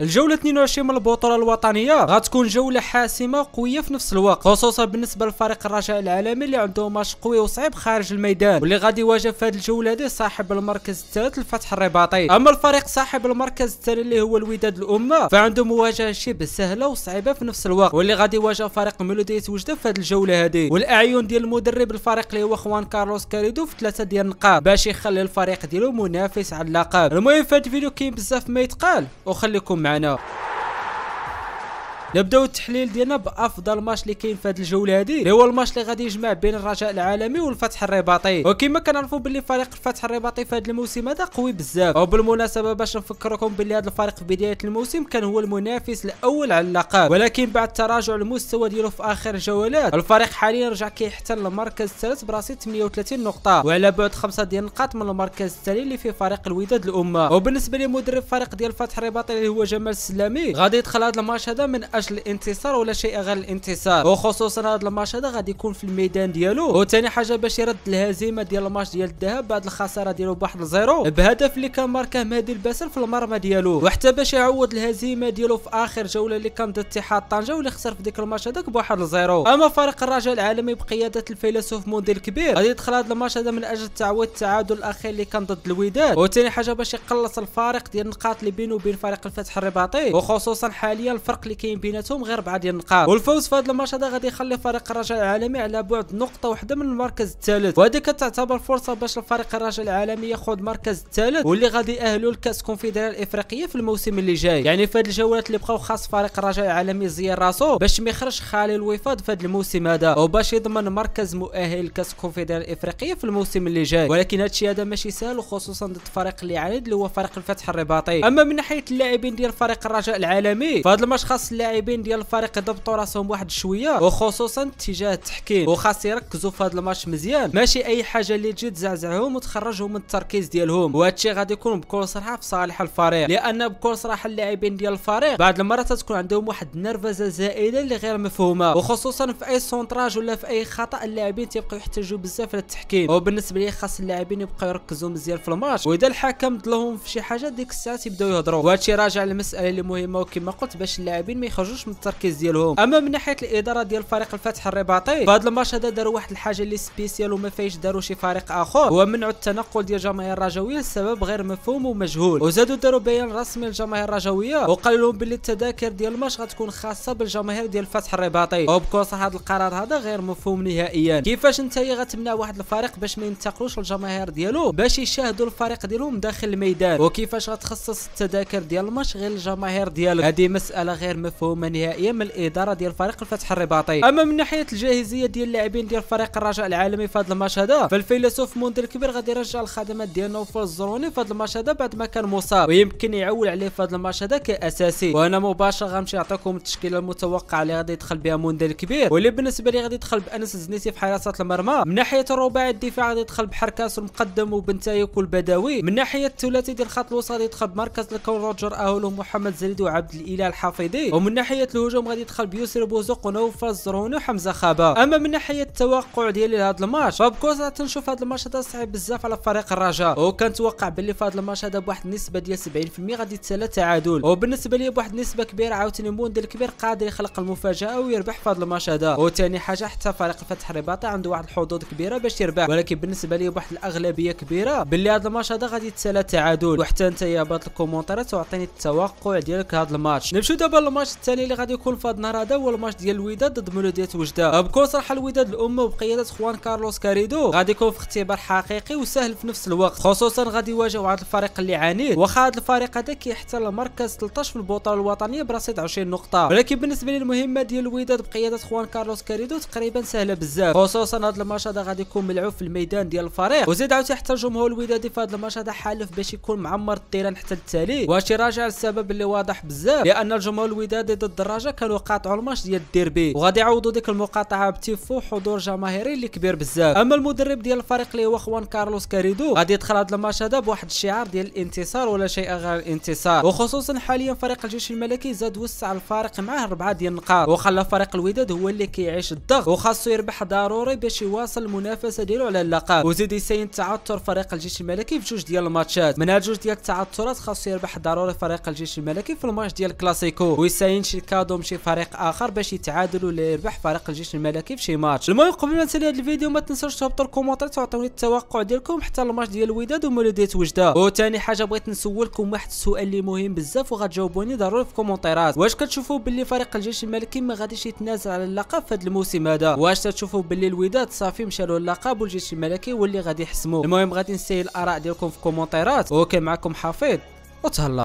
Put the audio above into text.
الجولة 22 من البطولة الوطنية غتكون جولة حاسمة قوية في نفس الوقت خصوصا بالنسبة لفريق الرجاء العالمي اللي عنده ماتش قوي وصعيب خارج الميدان واللي غادي يواجه في هذه الجولة هذه صاحب المركز الثالث الفتح الرباطي اما الفريق صاحب المركز الثاني اللي هو الوداد الأمة فعنده مواجهة شبه سهلة وصعيبة في نفس الوقت واللي غادي يواجه فريق ميلودية وجدة في هذه الجولة هذه والاعين ديال المدرب الفريق اللي هو خوان كارلوس كاريدو في ثلاثة ديال النقاب باش يخلي الفريق ديالو منافس على اللقب المهم في هذا الفيديو كاين بزاف ما يتقال وخليكم know. نبداو التحليل ديالنا بافضل ماتش اللي كاين في هذه الجوله هذه اللي هو الماتش اللي غادي يجمع بين الرجاء العالمي والفتح الرباطي وكما كنعرفوا باللي فريق الفتح الرباطي في هذا الموسم هذا قوي بزاف وبالمناسبه باش نفكركم باللي هذا الفريق في بدايه الموسم كان هو المنافس الاول على اللقب ولكن بعد تراجع المستوى ديالو في اخر الجولات الفريق حاليا رجع كيحتل المركز الثالث براسي 38 نقطه وعلى بعد خمسة ديال النقاط من المركز الثاني اللي فيه فريق الوداد الامه وبالنسبه لمدرب فريق ديال الفتح الرباطي اللي هو جمال السلامي غادي يدخل هذا الماتش هذا من اجل الانتصار ولا شيء غير الانتصار وخصوصا هذا الماتش هذا غادي يكون في الميدان ديالو وثاني حاجه باش يرد الهزيمه ديال الماتش ديال الذهاب بعد الخساره ديالو بواحد الزيرو بهدف اللي كان ماركاه مهدي الباسل في المرمى ديالو وحتى باش يعوض الهزيمه ديالو في اخر جوله اللي كان ضد اتحاد طنجه واللي خسر في ديك الماتش هذاك بواحد الزيرو اما فريق الرجاء العالمي بقياده الفيلسوف موندي الكبير غادي يدخل هذا الماتش هذا من اجل تعويض التعادل الاخير اللي كان ضد الوداد وثاني حاجه باش يقلص الفارق ديال النقاط اللي بينه وبين فريق الفتح الرباطي وخصوصا حاليا الفرق اللي كاين بيناتهم غير بعد ديال النقاط والفوز في هذا الماتش هذا غادي يخلي فريق الرجاء العالمي على بعد نقطه واحده من المركز الثالث وهذه كتعتبر فرصه باش الفريق الرجاء العالمي ياخذ المركز الثالث واللي غادي يأهلوا لكاس الكونفدراليه الافريقيه في الموسم اللي جاي يعني في هذه الجولات اللي بقاو خاص فريق الرجاء العالمي يزير راسو باش ما يخرجش خالي الوفاض في هذا الموسم هذا وباش يضمن مركز مؤهل لكاس الكونفدراليه الافريقيه في الموسم اللي جاي ولكن هذا الشيء هذا ماشي سهل وخصوصا ضد الفريق اللي عاند اللي هو فريق الفتح الرباطي اما من ناحيه اللاعبين ديال فريق الرجاء العالمي فهاد الماتش خاص اللاعب اللاعبين ديال الفريق ضبطوا راسهم واحد شويه وخصوصا اتجاه التحكيم وخاص يركزوا في هذا الماتش مزيان ماشي اي حاجه اللي تجي تزعزعهم وتخرجهم من التركيز ديالهم وهادشي غادي يكون بكل صراحه في صالح الفريق لان بكل صراحه اللاعبين ديال الفريق بعض المرات تكون عندهم واحد النرفزه زائده اللي غير مفهومه وخصوصا في اي سونتراج ولا في اي خطا اللاعبين تيبقاو يحتاجوا بزاف للتحكيم وبالنسبه لي خاص اللاعبين يبقاو يركزوا مزيان في الماتش واذا الحكم ضلهم في شي حاجه ديك الساعه تيبداو يهضروا وهادشي راجع للمساله اللي مهمه وكما قلت باش اللاعبين ما يخرجوا خرجوش من التركيز ديالهم اما من ناحيه الاداره ديال فريق الفتح الرباطي فهاد الماتش هذا داروا واحد الحاجه اللي سبيسيال وما فايش داروا شي فريق اخر هو منعوا التنقل ديال الجماهير الرجاويه لسبب غير مفهوم ومجهول وزادوا داروا بيان رسمي للجماهير الرجاويه وقالوا لهم باللي التذاكر ديال الماتش غتكون خاصه بالجماهير ديال الفتح الرباطي وبكوصه هذا القرار هذا غير مفهوم نهائيا كيفاش انت غتمنع واحد الفريق باش ما ينتقلوش الجماهير ديالو باش يشاهدوا الفريق ديالهم داخل الميدان وكيفاش غتخصص التذاكر ديال الماتش غير للجماهير ديالك هذه مساله غير مفهومه المقومه نهائيا من الاداره ديال فريق الفتح الرباطي اما من ناحيه الجاهزيه ديال اللاعبين ديال فريق الرجاء العالمي في هذا الماتش هذا فالفيلسوف مونديل الكبير غادي يرجع الخدمات ديال نوفل الزروني في هذا الماتش هذا بعد ما كان مصاب ويمكن يعول عليه في هذا الماتش هذا كاساسي وانا مباشره غنمشي نعطيكم التشكيله المتوقعه اللي غادي يدخل بها مونديل الكبير واللي بالنسبه لي غادي يدخل بانس الزنيسي في حراسه المرمى من ناحيه الرباعي الدفاع غادي يدخل بحركاس المقدم وبنتايك والبداوي من ناحيه الثلاثي ديال الخط الوسط غادي يدخل بمركز الكون روجر اهول ومحمد زليد وعبد الاله الحافظي ومن ناحيه ناحيه الهجوم غادي يدخل بيوسر بوزوق قنو فازروني وحمزه خابه اما من ناحيه التوقع ديالي لهذا الماتش فبكوزا تنشوف هذا الماتش هذا صعيب بزاف على فريق الرجاء وكنتوقع باللي في هذا الماتش هذا بواحد النسبه ديال 70% غادي يتسالى تعادل وبالنسبه لي بواحد النسبه كبيره عاوتاني مونديال كبير قادر يخلق المفاجاه ويربح في هذا الماتش هذا وثاني حاجه حتى فريق الفتح الرباطي عنده واحد الحظوظ كبيره باش يربح ولكن بالنسبه لي بواحد الاغلبيه كبيره باللي هذا الماتش هذا غادي يتسالى تعادل وحتى انت يا بات الكومونتيرات تعطيني التوقع ديالك هذا الماتش نمشيو دابا للماتش الثاني اللي غادي يكون في هذا النهار هذا هو الماتش ديال الوداد ضد مولوديه وجده بكل صراحه الوداد الامه وبقياده خوان كارلوس كاريدو غادي يكون في اختبار حقيقي وسهل في نفس الوقت خصوصا غادي يواجهوا هذا الفريق اللي عنيد واخا هذا الفريق هذا كيحتل المركز 13 في البطوله الوطنيه برصيد 20 نقطه ولكن بالنسبه لي المهمه ديال الوداد بقياده خوان كارلوس كاريدو تقريبا سهله بزاف خصوصا هذا الماتش هذا غادي يكون ملعوب في الميدان ديال الفريق وزيد عاوتاني حتى الجمهور الودادي في هذا الماتش هذا حالف باش يكون معمر الطيران حتى التالي وهادشي راجع للسبب اللي واضح بزاف لان الجمهور الودادي ضد الدراجه كانوا قاطعوا الماتش ديال الديربي وغادي يعوضوا ديك المقاطعه بتيفو حضور جماهيري اللي كبير بزاف اما المدرب ديال الفريق اللي هو خوان كارلوس كاريدو غادي يدخل هذا الماتش هذا بواحد الشعار ديال الانتصار ولا شيء غير الانتصار وخصوصا حاليا فريق الجيش الملكي زاد وسع الفارق معاه اربعه ديال النقاط وخلى فريق الوداد هو اللي كيعيش الضغط وخاصو يربح ضروري باش يواصل المنافسه ديالو على اللقب وزيد يساين تعثر فريق الجيش الملكي في جوج ديال الماتشات من هاد جوج ديال التعثرات خاصو يربح ضروري فريق الجيش الملكي في الماتش ديال الكلاسيكو ويساين شي كادو شي فريق اخر باش يتعادلوا ولا يربح فريق الجيش الملكي في شي ماتش المهم قبل ما نسالي هذا الفيديو ما تنساوش تهبطوا الكومونتات تعطوني التوقع ديالكم حتى الماتش ديال الوداد ومولودية وجده وثاني حاجه بغيت نسولكم واحد السؤال اللي مهم بزاف وغتجاوبوني ضروري في الكومونتيرات واش كتشوفوا باللي فريق الجيش الملكي ما غاديش يتنازل على اللقب في هذا الموسم هذا واش تشوفوا باللي الوداد صافي مشى له اللقب والجيش الملكي هو اللي غادي يحسمه المهم غادي نسيل الاراء ديالكم في الكومونتيرات وكان معكم حفيظ وتهلا